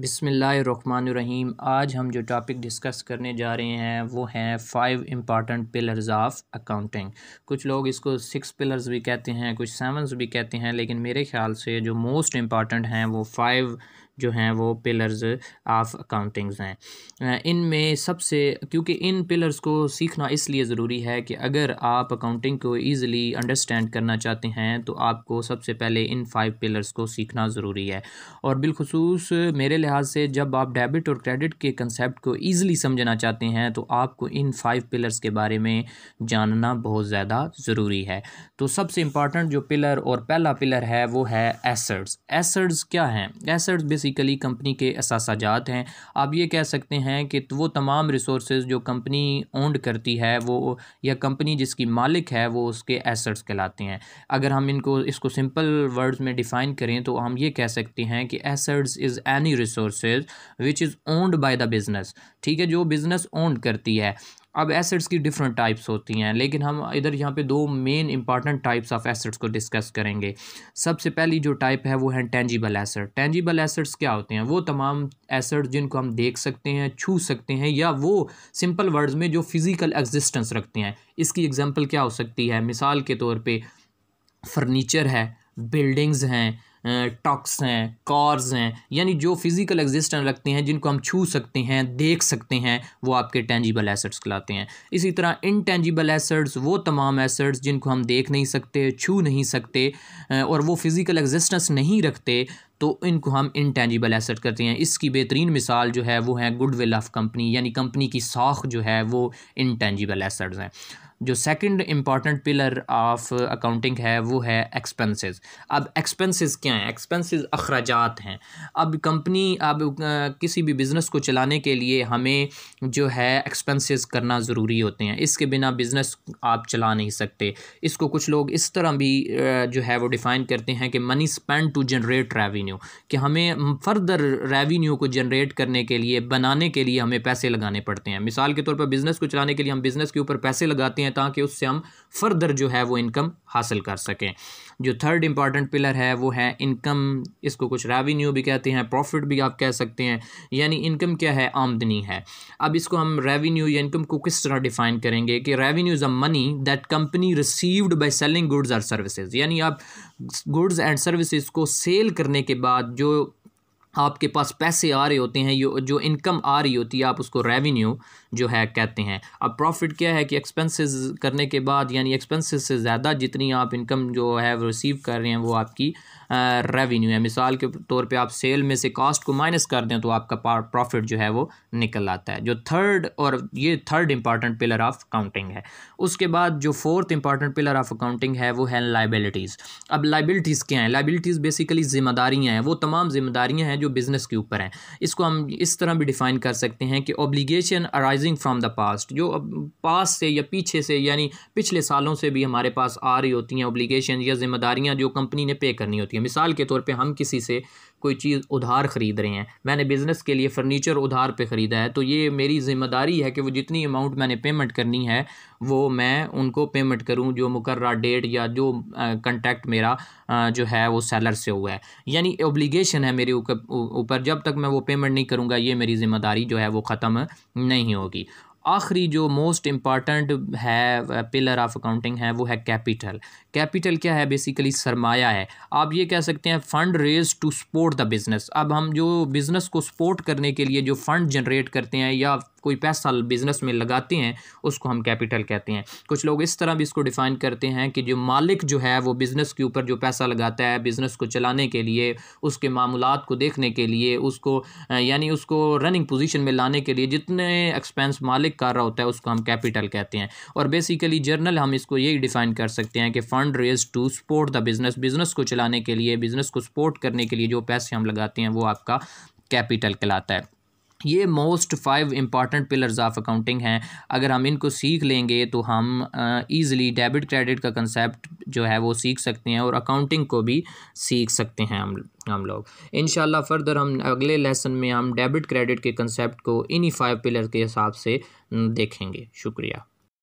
बिसमीम आज हम जो टॉपिक डिस्कस करने जा रहे हैं वो हैं five important pillars of accounting कुछ लोग इसको सिक्स पिलर्स भी कहते हैं कुछ सेवन्स भी कहते हैं लेकिन मेरे ख्याल से जो मोस्ट इम्पॉर्टेंट हैं वो फाइव जो हैं वो पिलर्स ऑफ अकाउंटिंग्स हैं इनमें सबसे क्योंकि इन पिलर्स को सीखना इसलिए ज़रूरी है कि अगर आप अकाउंटिंग को ईज़िली अंडरस्टैंड करना चाहते हैं तो आपको सबसे पहले इन फाइव पिलर्स को सीखना ज़रूरी है और बिलखसूस मेरे लिहाज से जब आप डेबिट और क्रेडिट के कंसेप्ट को ईज़िली समझना चाहते हैं तो आपको इन फाइव पिलर्स के बारे में जानना बहुत ज़्यादा ज़रूरी है तो सबसे इम्पॉर्टेंट जो पिलर और पहला पिलर है वो है एसड्स एसड्स क्या हैं एसड्स बेसिकली कंपनी के असासाजात हैं आप ये कह सकते हैं कि वो तमाम रिसोर्स जो कंपनी ओन्ड करती है वो या कंपनी जिसकी मालिक है वो उसके एसेट्स कहलाते हैं अगर हम इनको इसको सिंपल वर्ड्स में डिफ़ाइन करें तो हम ये कह सकते हैं कि assets is any resource which is owned by the business ठीक है जो बिज़नेस ओन्ड करती है अब एसेट्स की डिफरेंट टाइप्स होती हैं लेकिन हम इधर यहाँ पे दो main important types of assets को डिस्कस करेंगे सबसे पहली जो टाइप है वो है टेंजिबल एसेट टेंजिबल एसेट्स क्या होते हैं वो तमाम एसेट्स जिनको हम देख सकते हैं छू सकते हैं या वो सिंपल वर्ड्स में जो फिज़िकल एग्जिस्टेंस रखते हैं इसकी एग्जाम्पल क्या हो सकती है मिसाल के तौर पर फर्नीचर है बिल्डिंग्स हैं टॉक्स हैं कॉर्स हैं यानी जो फिज़िकल एग्जिस्टेंस रखते हैं जिनको हम छू सकते हैं देख सकते हैं वो आपके टेंजिबल एसेट्स कहलाते हैं इसी तरह इनटेंजिबल एसेट्स वो तमाम एसेट्स जिनको हम देख नहीं सकते छू नहीं सकते और वो फिज़िकल एग्जिस्टेंस नहीं रखते तो इनको हम इनटेंजिबल एसेट करते हैं इसकी बेहतरीन मिसाल जो है वो है गुडविल ऑफ कंपनी यानी कंपनी की साख जो है वो इनटेंजिबल एसेट्स हैं जो second important pillar of accounting है वो है एक्सपेंसेस अब एक्सपेंसेस क्या हैं एक्सपेंसेस अखराज हैं अब कंपनी अब किसी भी बिज़नेस को चलाने के लिए हमें जो है एक्सपेंसेस करना ज़रूरी होते हैं इसके बिना बिज़नेस आप चला नहीं सकते इसको कुछ लोग इस तरह भी जो है वो डिफ़ाइन करते हैं कि money spend to generate revenue कि हमें फर्दर रेवेन्यू को जनरेट करने के लिए बनाने के लिए हमें पैसे लगाने पड़ते हैं मिसाल के तौर पर बिज़नेस को चलाने के लिए हम बिज़नेस के ऊपर पैसे लगाते हैं हैं ताकि उससे हम फर्दर जो है वो इनकम हासिल कर सकें जो थर्ड इंपॉर्टेंट पिलर है वो है इनकम इसको कुछ रेवेन्यू भी कहते हैं प्रॉफिट भी आप कह सकते हैं यानी इनकम क्या है आमदनी है अब इसको हम रेवेन्यू या इनकम को किस तरह डिफाइन करेंगे कि revenue is a money that company received by selling goods और सर्विसेज यानी आप गुड्स एंड सर्विसेज को सेल करने के बाद जो आपके पास पैसे आ रहे होते हैं जो इनकम आ रही होती है आप उसको रेवेन्यू जो है कहते हैं अब प्रॉफिट क्या है कि एक्सपेंसेस करने के बाद यानी एक्सपेंसेस से ज़्यादा जितनी आप इनकम जो है रिसीव कर रहे हैं वो आपकी रेवेन्यू है मिसाल के तौर पे आप सेल में से कॉस्ट को माइनस कर दें तो आपका प्रॉफिट जो है वो निकल आता है जो थर्ड और ये third important pillar of accounting है उसके बाद जो fourth important pillar of accounting है वो है लाइबिलिटीज़ अब लाइबिलिटीज़ क्या हैं लाइबिलिटीज़ बेसिकली जिम्मेदारियाँ हैं वो तमाम जिम्मेदारियाँ हैं जो बिज़नेस के ऊपर हैं इसको हम इस तरह भी डिफ़ाइन कर सकते हैं कि obligation arising from the past जो पास से या पीछे से यानी पिछले सालों से भी हमारे पास आ रही होती हैं ऑब्लीगेशन या जिम्मेदारियाँ जो कंपनी ने पे करनी होती है मिसाल के तौर पर हम किसी से कोई चीज़ उधार ख़रीद रहे हैं मैंने बिज़नेस के लिए फ़र्नीचर उधार पे ख़रीदा है तो ये मेरी ज़िम्मेदारी है कि वो जितनी अमाउंट मैंने पेमेंट करनी है वो मैं उनको पेमेंट करूँ जो मुकर्रा डेट या जो कंटेक्ट मेरा जो है वो सेलर से हुआ है यानी ओब्लीगेशन है मेरे ऊपर जब तक मैं वो पेमेंट नहीं करूँगा ये मेरी ज़िम्मेदारी जो है वो ख़त्म नहीं होगी आखिरी जो मोस्ट इम्पॉर्टेंट है पिलर ऑफ अकाउंटिंग है वो है कैपिटल कैपिटल क्या है बेसिकली सरमाया है आप ये कह सकते हैं fund raise to support the business अब हम जो बिज़नेस को सपोर्ट करने के लिए जो फ़ंड जनरेट करते हैं या कोई पैसा बिजनेस में लगाते हैं उसको हम कैपिटल कहते हैं कुछ लोग इस तरह भी इसको डिफ़ाइन करते हैं कि जो मालिक जो है वो बिज़नेस के ऊपर जो पैसा लगाता है बिज़नेस को चलाने के लिए उसके मामूलत को देखने के लिए उसको यानी उसको रनिंग पोजिशन में लाने के लिए जितने एक्सपेंस मालिक कर रहा होता है उसको हम कैपिटल कहते हैं और बेसिकली जर्नल हम इसको यही डिफ़ाइन कर सकते हैं कि fund raise to support the business business को चलाने के लिए बिज़नेस को सपोर्ट करने के लिए जो पैसे हम लगाते हैं वो आपका कैपिटल कहलाता है ये most five important pillars of accounting हैं अगर हम इनको सीख लेंगे तो हम ईज़िली डेबिट क्रेडिट का कंसेप्ट जो है वो सीख सकते हैं और अकाउंटिंग को भी सीख सकते हैं हम हम लोग इन फर्दर हम अगले लेसन में हम डेबिट क्रेडिट के कंसेप्ट को इन्हीं फाइव पिलर के हिसाब से देखेंगे शुक्रिया